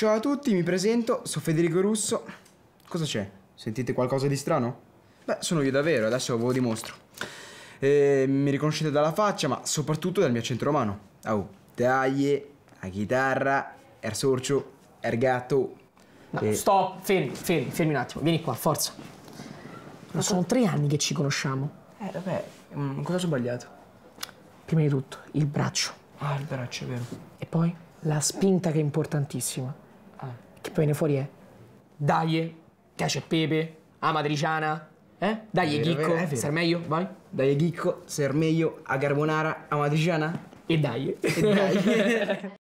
Ciao a tutti, mi presento, sono Federico Russo. Cosa c'è? Sentite qualcosa di strano? Beh, sono io davvero, adesso ve lo dimostro. E ehm, mi riconoscete dalla faccia, ma soprattutto dal mio accento romano. Au, taglie, la chitarra, er sorcio, er gatto. No, e... Eh. Stop, fermi, fermi, fermi un attimo, vieni qua, forza. Ma sono tre anni che ci conosciamo. Eh, vabbè, mm, cosa ho sbagliato? Prima di tutto, il braccio. Ah, il braccio, è vero. E poi? La spinta che è importantissima. Ah. Che poi viene fuori è? Dai, cacio e pepe, amatriciana, eh? Dai, chicco, vero, sermeglio, vai. Dai, chicco, sermeglio, a carbonara, amatriciana. E dai. E dai.